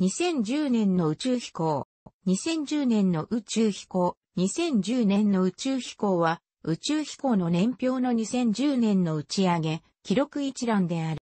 2010年の宇宙飛行、2010年の宇宙飛行、2010年の宇宙飛行は、宇宙飛行の年表の2010年の打ち上げ、記録一覧である。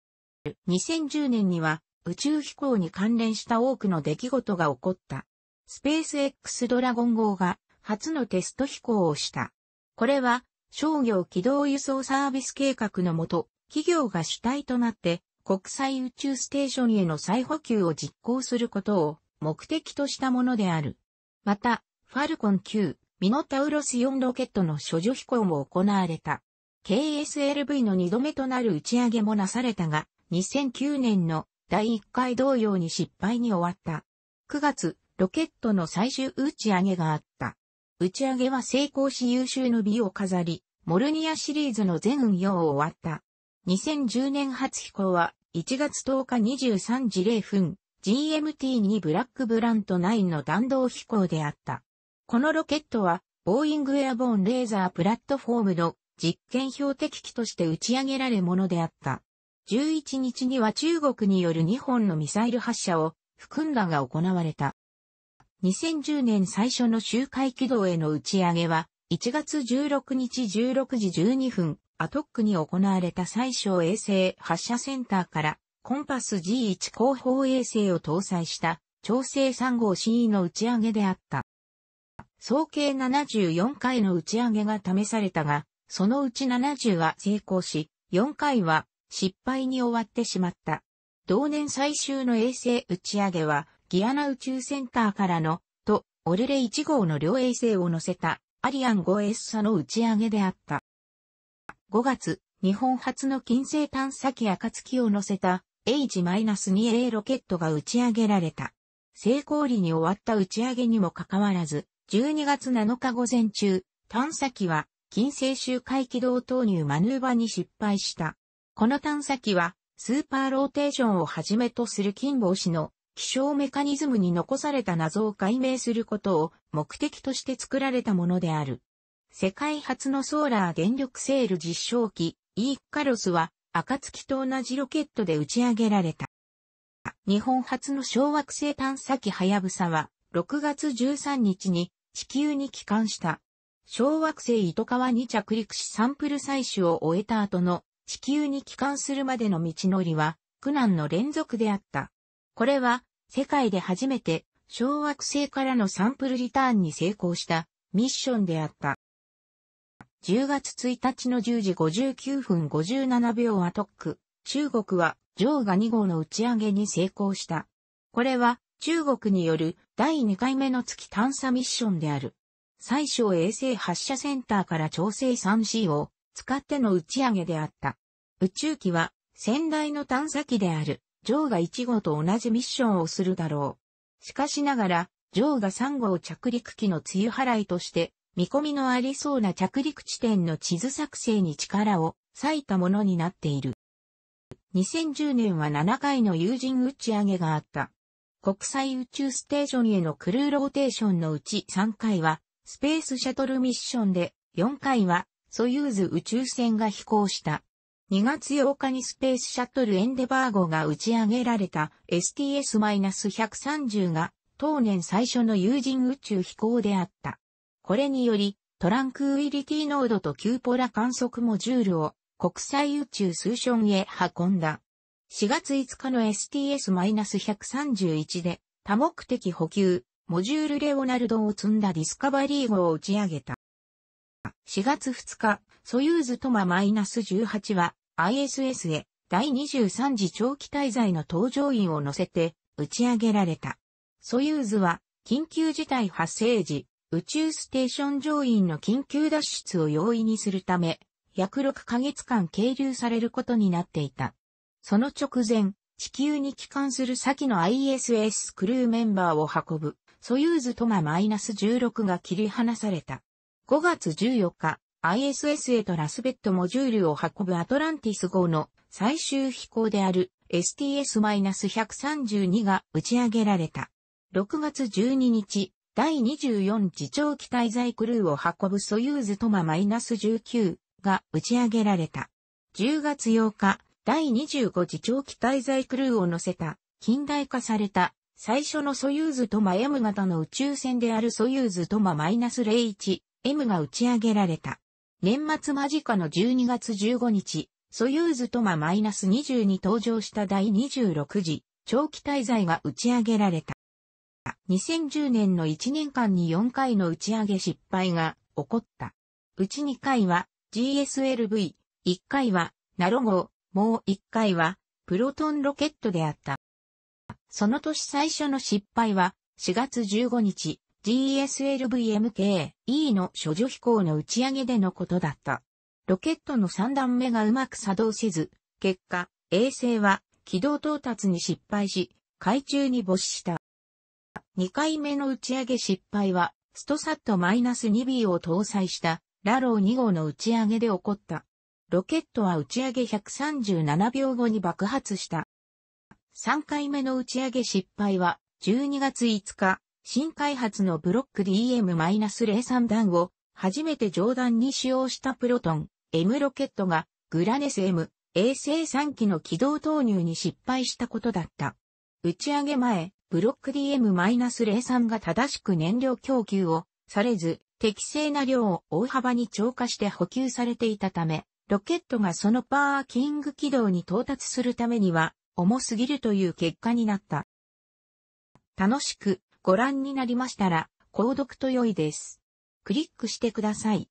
2010年には、宇宙飛行に関連した多くの出来事が起こった。スペース X ドラゴン号が、初のテスト飛行をした。これは、商業軌道輸送サービス計画のもと、企業が主体となって、国際宇宙ステーションへの再補給を実行することを目的としたものである。また、ファルコン9、ミノタウロス4ロケットの処女飛行も行われた。KSLV の2度目となる打ち上げもなされたが、2009年の第1回同様に失敗に終わった。9月、ロケットの最終打ち上げがあった。打ち上げは成功し優秀の美を飾り、モルニアシリーズの全運用を終わった。2010年初飛行は1月10日23時0分、GMT2 ブラックブラント9の弾道飛行であった。このロケットは、ボーイングエアボーンレーザープラットフォームの実験標的機として打ち上げられものであった。11日には中国による2本のミサイル発射を含んだが行われた。2010年最初の周回軌道への打ち上げは1月16日16時12分アトックに行われた最小衛星発射センターからコンパス G1 後方衛星を搭載した調整3号 CE の打ち上げであった。総計74回の打ち上げが試されたが、そのうち70は成功し、4回は失敗に終わってしまった。同年最終の衛星打ち上げは、ギアナ宇宙センターからの、と、オルレ1号の両衛星を乗せた、アリアン 5S 社の打ち上げであった。5月、日本初の金星探査機暁を乗せた H-2A ロケットが打ち上げられた。成功裏に終わった打ち上げにもかかわらず、12月7日午前中、探査機は金星周回軌道投入マヌーバに失敗した。この探査機はスーパーローテーションをはじめとする金星の気象メカニズムに残された謎を解明することを目的として作られたものである。世界初のソーラー電力セール実証機、イーカロスは、暁と同じロケットで打ち上げられた。日本初の小惑星探査機ハヤブサは、6月13日に地球に帰還した。小惑星糸川に着陸しサンプル採取を終えた後の地球に帰還するまでの道のりは苦難の連続であった。これは世界で初めて小惑星からのサンプルリターンに成功したミッションであった。10月1日の10時59分57秒はック、中国は、ジョーガ2号の打ち上げに成功した。これは、中国による第2回目の月探査ミッションである。最小衛星発射センターから調整 3C を使っての打ち上げであった。宇宙機は先代の探査機であるジョーガ1号と同じミッションをするだろう。しかしながら、ジョーガ3号着陸機の梅雨払いとして見込みのありそうな着陸地点の地図作成に力を割いたものになっている。2010年は7回の有人打ち上げがあった。国際宇宙ステーションへのクルーローテーションのうち3回は、スペースシャトルミッションで、4回は、ソユーズ宇宙船が飛行した。2月8日にスペースシャトルエンデバー号が打ち上げられた STS-130 が、当年最初の有人宇宙飛行であった。これにより、トランクウィリティノードとキューポラ観測モジュールを国際宇宙スーションへ運んだ。4月5日の STS-131 で多目的補給、モジュールレオナルドを積んだディスカバリー号を打ち上げた。4月2日、ソユーズトマ -18 は ISS へ第23次長期滞在の搭乗員を乗せて打ち上げられた。ソユーズは緊急事態発生時、宇宙ステーション乗員の緊急脱出を容易にするため、約6ヶ月間経留されることになっていた。その直前、地球に帰還する先の ISS クルーメンバーを運ぶ、ソユーズトマ -16 が切り離された。5月14日、ISS へとラスベットモジュールを運ぶアトランティス号の最終飛行である STS-132 が打ち上げられた。6月12日、第24次長期滞在クルーを運ぶソユーズトマ -19 が打ち上げられた。10月8日、第25次長期滞在クルーを乗せた、近代化された、最初のソユーズトマ M 型の宇宙船であるソユーズトマ -01、M が打ち上げられた。年末間近の12月15日、ソユーズトマ2に登場した第26次長期滞在が打ち上げられた。2010年の1年間に4回の打ち上げ失敗が起こった。うち2回は GSLV、1回はナロ号、もう1回はプロトンロケットであった。その年最初の失敗は4月15日 GSLVMK-E の処女飛行の打ち上げでのことだった。ロケットの3段目がうまく作動せず、結果、衛星は軌道到達に失敗し、海中に没した。2回目の打ち上げ失敗は、ストサット -2B を搭載したラロー2号の打ち上げで起こった。ロケットは打ち上げ137秒後に爆発した。3回目の打ち上げ失敗は、12月5日、新開発のブロック DM-03 弾を初めて上段に使用したプロトン M ロケットがグラネス M 衛星3機の軌道投入に失敗したことだった。打ち上げ前、ブロック DM-03 が正しく燃料供給をされず、適正な量を大幅に超過して補給されていたため、ロケットがそのパーキング軌道に到達するためには、重すぎるという結果になった。楽しくご覧になりましたら、購読と良いです。クリックしてください。